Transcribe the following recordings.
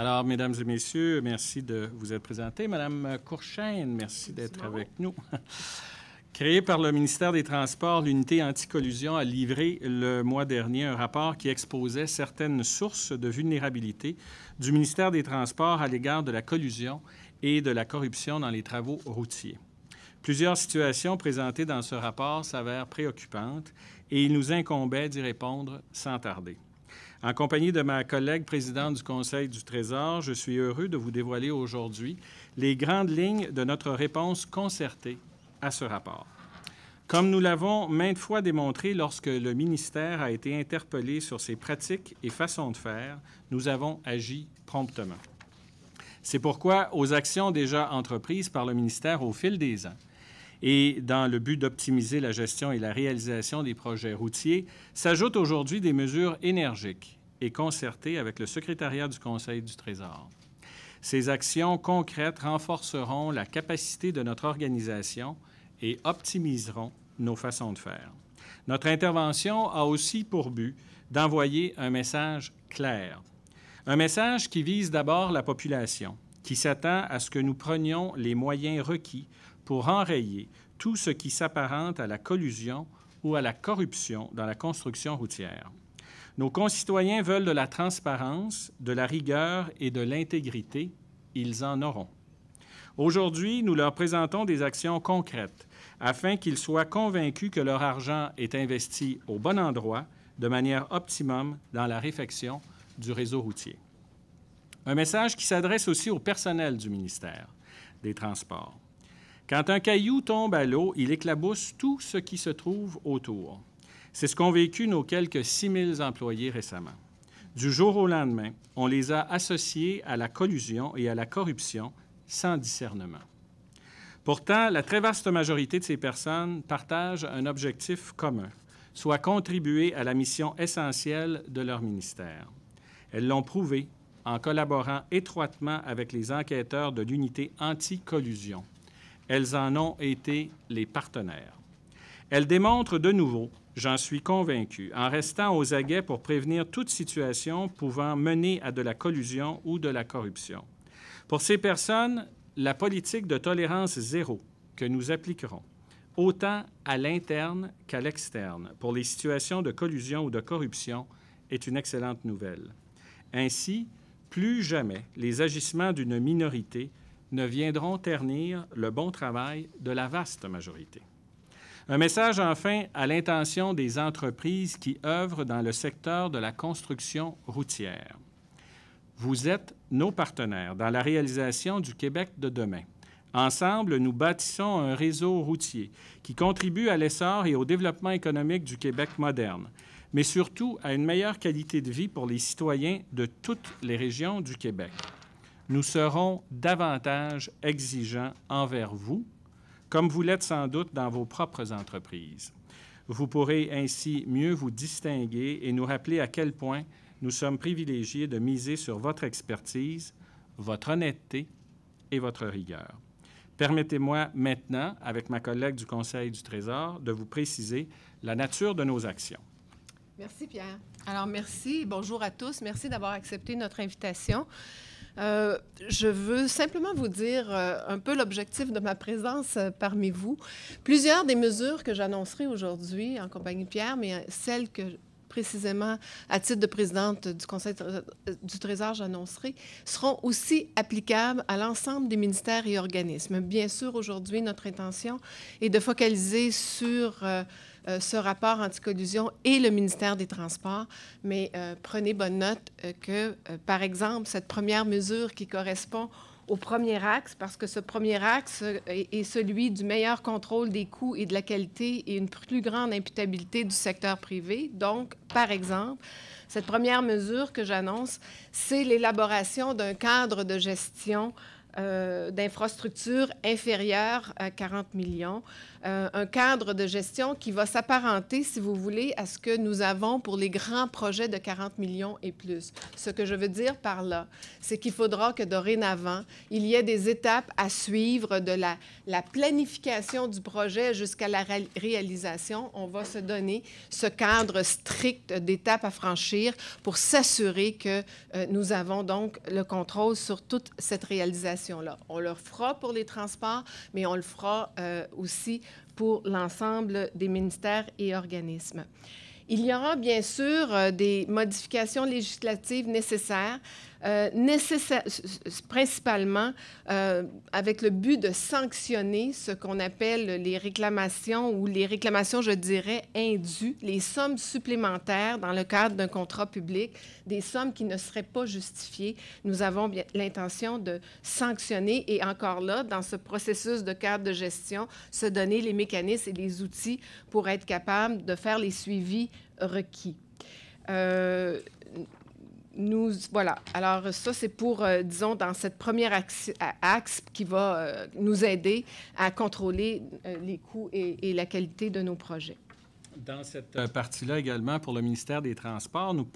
Alors, mesdames et messieurs, merci de vous être présentés. Madame Courchaine, merci d'être avec nous. Créée par le ministère des Transports, l'unité anticollusion a livré le mois dernier un rapport qui exposait certaines sources de vulnérabilité du ministère des Transports à l'égard de la collusion et de la corruption dans les travaux routiers. Plusieurs situations présentées dans ce rapport s'avèrent préoccupantes et il nous incombait d'y répondre sans tarder. En compagnie de ma collègue présidente du Conseil du Trésor, je suis heureux de vous dévoiler aujourd'hui les grandes lignes de notre réponse concertée à ce rapport. Comme nous l'avons maintes fois démontré lorsque le ministère a été interpellé sur ses pratiques et façons de faire, nous avons agi promptement. C'est pourquoi, aux actions déjà entreprises par le ministère au fil des ans, et dans le but d'optimiser la gestion et la réalisation des projets routiers, s'ajoutent aujourd'hui des mesures énergiques et concertées avec le secrétariat du Conseil du Trésor. Ces actions concrètes renforceront la capacité de notre organisation et optimiseront nos façons de faire. Notre intervention a aussi pour but d'envoyer un message clair. Un message qui vise d'abord la population, qui s'attend à ce que nous prenions les moyens requis pour enrayer tout ce qui s'apparente à la collusion ou à la corruption dans la construction routière. Nos concitoyens veulent de la transparence, de la rigueur et de l'intégrité. Ils en auront. Aujourd'hui, nous leur présentons des actions concrètes afin qu'ils soient convaincus que leur argent est investi au bon endroit, de manière optimum, dans la réfection du réseau routier. Un message qui s'adresse aussi au personnel du ministère des Transports. Quand un caillou tombe à l'eau, il éclabousse tout ce qui se trouve autour. C'est ce qu'ont vécu nos quelques 000 employés récemment. Du jour au lendemain, on les a associés à la collusion et à la corruption sans discernement. Pourtant, la très vaste majorité de ces personnes partagent un objectif commun, soit contribuer à la mission essentielle de leur ministère. Elles l'ont prouvé en collaborant étroitement avec les enquêteurs de l'unité anti-collusion, elles en ont été les partenaires. Elles démontrent de nouveau, j'en suis convaincu, en restant aux aguets pour prévenir toute situation pouvant mener à de la collusion ou de la corruption. Pour ces personnes, la politique de tolérance zéro que nous appliquerons, autant à l'interne qu'à l'externe, pour les situations de collusion ou de corruption, est une excellente nouvelle. Ainsi, plus jamais les agissements d'une minorité ne viendront ternir le bon travail de la vaste majorité. Un message enfin à l'intention des entreprises qui œuvrent dans le secteur de la construction routière. Vous êtes nos partenaires dans la réalisation du Québec de demain. Ensemble, nous bâtissons un réseau routier qui contribue à l'essor et au développement économique du Québec moderne, mais surtout à une meilleure qualité de vie pour les citoyens de toutes les régions du Québec nous serons davantage exigeants envers vous, comme vous l'êtes sans doute dans vos propres entreprises. Vous pourrez ainsi mieux vous distinguer et nous rappeler à quel point nous sommes privilégiés de miser sur votre expertise, votre honnêteté et votre rigueur. Permettez-moi maintenant, avec ma collègue du Conseil du Trésor, de vous préciser la nature de nos actions. Merci Pierre. Alors merci, bonjour à tous, merci d'avoir accepté notre invitation. Euh, je veux simplement vous dire euh, un peu l'objectif de ma présence euh, parmi vous. Plusieurs des mesures que j'annoncerai aujourd'hui en compagnie de Pierre, mais celles que précisément à titre de présidente du Conseil du Trésor, j'annoncerai, seront aussi applicables à l'ensemble des ministères et organismes. Bien sûr, aujourd'hui, notre intention est de focaliser sur euh, ce rapport anticollusion et le ministère des Transports. Mais euh, prenez bonne note euh, que, par exemple, cette première mesure qui correspond au premier axe, parce que ce premier axe est, celui du meilleur contrôle des coûts et de la qualité et une plus grande imputabilité du secteur privé. Donc, par exemple, cette première mesure que j'annonce, c'est l'élaboration d'un cadre de gestion euh, d'infrastructures inférieures à 40 millions, euh, un cadre de gestion qui va s'apparenter, si vous voulez, à ce que nous avons pour les grands projets de 40 millions et plus. Ce que je veux dire par là, c'est qu'il faudra que dorénavant, il y ait des étapes à suivre de la, la planification du projet jusqu'à la réalisation. On va se donner ce cadre strict d'étapes à franchir pour s'assurer que euh, nous avons donc le contrôle sur toute cette réalisation on le fera pour les transports, mais on le fera euh, aussi pour l'ensemble des ministères et organismes. Il y aura bien sûr euh, des modifications législatives nécessaires euh, principalement euh, avec le but de sanctionner ce qu'on appelle les réclamations ou les réclamations, je dirais, indues, les sommes supplémentaires dans le cadre d'un contrat public, des sommes qui ne seraient pas justifiées. Nous avons l'intention de sanctionner et encore là, dans ce processus de cadre de gestion, se donner les mécanismes et les outils pour être capable de faire les suivis requis. Euh, nous, voilà. Alors, ça, c'est pour, euh, disons, dans cette première axe, qui va euh, nous aider à contrôler euh, les coûts et la qualité de nos projets dans cette euh, partie-là également pour le ministère des Transports, nous,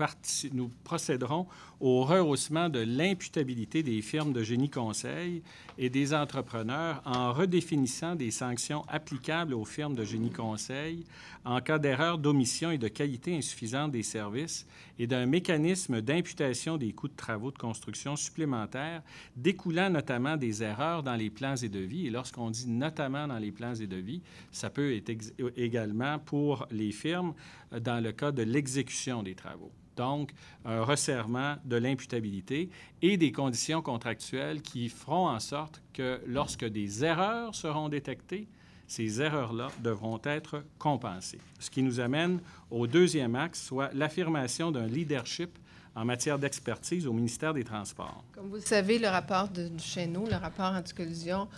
nous procéderons au rehaussement de l'imputabilité des firmes de génie conseil et des entrepreneurs en redéfinissant des sanctions applicables aux firmes de génie conseil en cas d'erreur d'omission et de qualité insuffisante des services et d'un mécanisme d'imputation des coûts de travaux de construction supplémentaires découlant notamment des erreurs dans les plans et devis. Et lorsqu'on dit notamment dans les plans et devis, ça peut être également pour les firmes euh, dans le cas de l'exécution des travaux. Donc, un resserrement de l'imputabilité et des conditions contractuelles qui feront en sorte que lorsque des erreurs seront détectées, ces erreurs-là devront être compensées. Ce qui nous amène au deuxième axe, soit l'affirmation d'un leadership en matière d'expertise au ministère des Transports. Comme vous le savez, le rapport de nous, le rapport anti-collusion,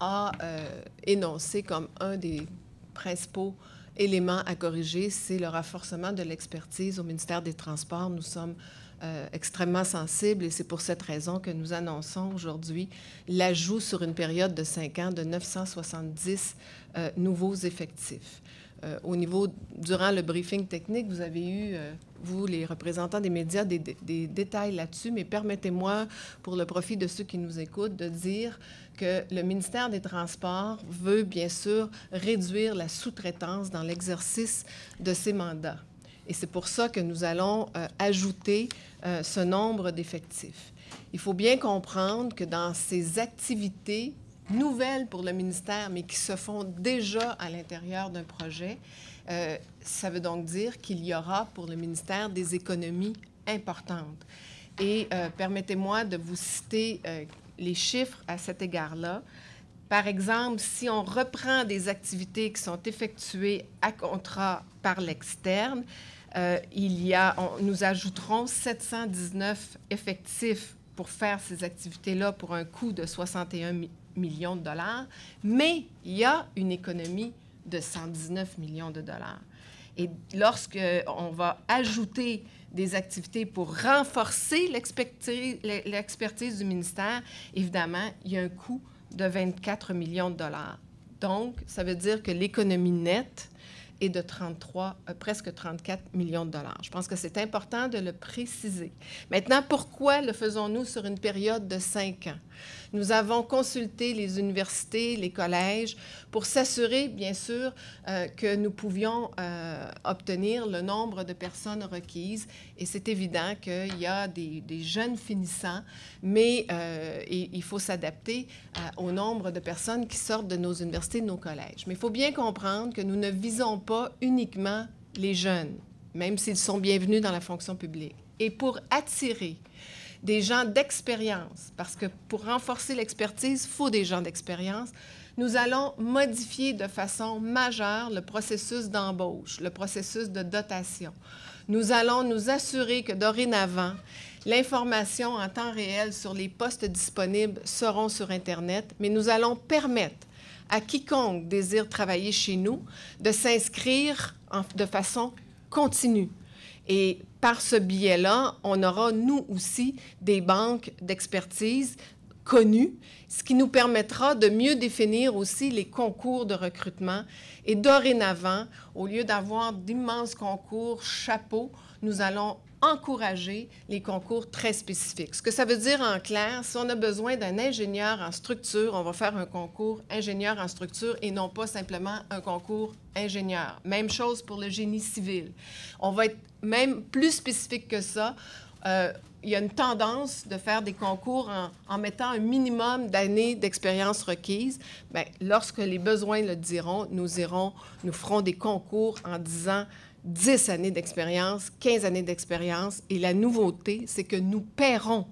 a euh, énoncé comme un des principaux élément à corriger, c'est le renforcement de l'expertise au ministère des Transports. Nous sommes euh, extrêmement sensibles et c'est pour cette raison que nous annonçons aujourd'hui l'ajout sur une période de cinq ans de 970 euh, nouveaux effectifs. Euh, au niveau, durant le briefing technique, vous avez eu, euh, vous, les représentants des médias, des, détails là-dessus, mais permettez-moi, pour le profit de ceux qui nous écoutent, de dire que le ministère des Transports veut bien sûr réduire la sous-traitance dans l'exercice de ses mandats. Et c'est pour ça que nous allons euh, ajouter ce nombre d'effectifs. Il faut bien comprendre que dans ces activités nouvelles pour le ministère, mais qui se font déjà à l'intérieur d'un projet, euh, ça veut donc dire qu'il y aura pour le ministère des économies importantes. Et euh, permettez-moi de vous citer euh, les chiffres à cet égard-là. Par exemple, si on reprend des activités qui sont effectuées à contrat par l'externe, il y a, nous ajouterons 719 effectifs pour faire ces activités-là pour un coût de 61 millions de dollars, mais il y a une économie de 119 millions de dollars. Et lorsque on va ajouter des activités pour renforcer l'expertise du ministère, évidemment, il y a un coût de 24 millions de dollars. Donc, ça veut dire que l'économie nette est de 33, euh, presque 34 millions de dollars. Je pense que c'est important de le préciser. Maintenant, pourquoi le faisons-nous sur une période de cinq ans? Nous avons consulté les universités, les collèges pour s'assurer, bien sûr, euh, que nous pouvions euh, obtenir le nombre de personnes requises. Et c'est évident qu'il y a des, jeunes finissants, mais euh, il faut s'adapter au nombre de personnes qui sortent de nos universités, de nos collèges. Mais il faut bien comprendre que nous ne visons pas uniquement les jeunes, même s'ils sont bienvenus dans la fonction publique. Et pour attirer des gens d'expérience, parce que pour renforcer l'expertise, il faut des gens d'expérience. Nous allons modifier de façon majeure le processus d'embauche, le processus de dotation. Nous allons nous assurer que dorénavant, l'information en temps réel sur les postes disponibles seront sur Internet, mais nous allons permettre à quiconque désire travailler chez nous de s'inscrire de façon continue. Et par ce biais-là, on aura, nous aussi, des banques d'expertise connues, ce qui nous permettra de mieux définir aussi les concours de recrutement. Et dorénavant, au lieu d'avoir d'immenses concours chapeaux, nous allons encourager les concours très spécifiques. Ce que ça veut dire en clair, si on a besoin d'un ingénieur en structure, on va faire un concours ingénieur en structure et non pas simplement un concours ingénieur. Même chose pour le génie civil. On va être même plus spécifique que ça. Euh, il y a une tendance de faire des concours en, mettant un minimum d'années d'expérience requise. Bien, lorsque les besoins le diront, nous irons, nous ferons des concours en disant 10 années d'expérience, 15 années d'expérience. Et la nouveauté, c'est que nous paierons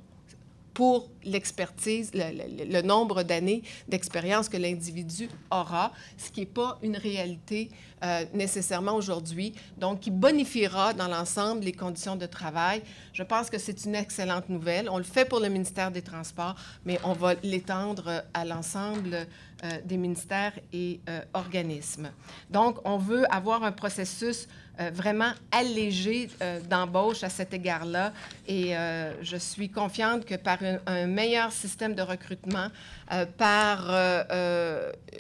pour l'expertise, le, nombre d'années d'expérience que l'individu aura, ce qui n'est pas une réalité euh, nécessairement aujourd'hui, donc qui bonifiera dans l'ensemble les conditions de travail. Je pense que c'est une excellente nouvelle. On le fait pour le ministère des Transports, mais on va l'étendre euh, à l'ensemble euh, des ministères et euh, organismes. Donc, on veut avoir un processus euh, vraiment allégé d'embauche à cet égard-là et je suis confiante que par un, meilleur système de recrutement, par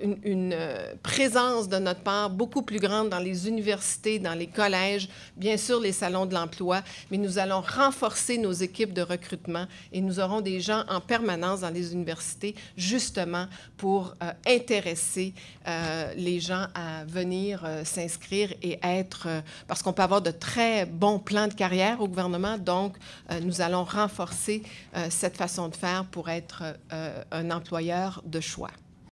une, une, présence de notre part beaucoup plus grande dans les universités, dans les collèges, bien sûr les salons de l'emploi, mais nous allons renforcer nos équipes de recrutement et nous aurons des gens en permanence dans les universités justement pour euh, intéresser euh, les gens à venir euh, s'inscrire et être, parce qu'on peut avoir de très bons plans de carrière au gouvernement, donc nous allons renforcer cette façon de faire pour être un employeur de choix.